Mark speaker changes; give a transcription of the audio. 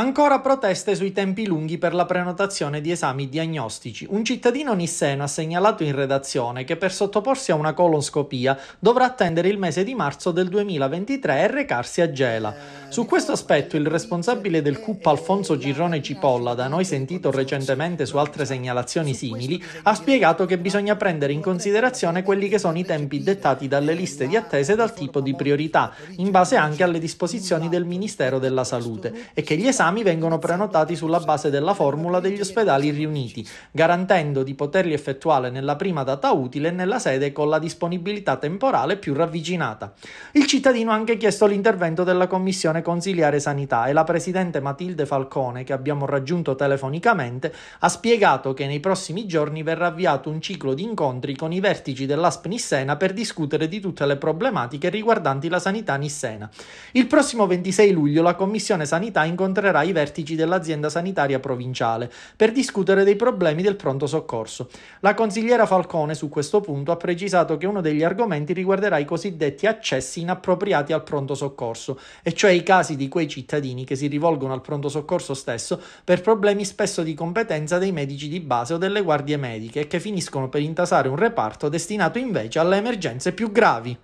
Speaker 1: Ancora proteste sui tempi lunghi per la prenotazione di esami diagnostici. Un cittadino nisseno ha segnalato in redazione che per sottoporsi a una colonscopia dovrà attendere il mese di marzo del 2023 e recarsi a Gela. Su questo aspetto il responsabile del CUP Alfonso Girrone Cipolla, da noi sentito recentemente su altre segnalazioni simili, ha spiegato che bisogna prendere in considerazione quelli che sono i tempi dettati dalle liste di attese e dal tipo di priorità, in base anche alle disposizioni del Ministero della Salute, e che gli esami vengono prenotati sulla base della formula degli ospedali riuniti, garantendo di poterli effettuare nella prima data utile e nella sede con la disponibilità temporale più ravvicinata. Il cittadino ha anche chiesto l'intervento della Commissione Commissione Consigliare Sanità e la presidente Matilde Falcone, che abbiamo raggiunto telefonicamente, ha spiegato che nei prossimi giorni verrà avviato un ciclo di incontri con i vertici dell'ASP Nissena per discutere di tutte le problematiche riguardanti la sanità nissena. Il prossimo 26 luglio la Commissione Sanità incontrerà i vertici dell'azienda sanitaria provinciale per discutere dei problemi del pronto soccorso. La consigliera Falcone su questo punto ha precisato che uno degli argomenti riguarderà i cosiddetti accessi inappropriati al pronto soccorso, e cioè i casi di quei cittadini che si rivolgono al pronto soccorso stesso per problemi spesso di competenza dei medici di base o delle guardie mediche e che finiscono per intasare un reparto destinato invece alle emergenze più gravi.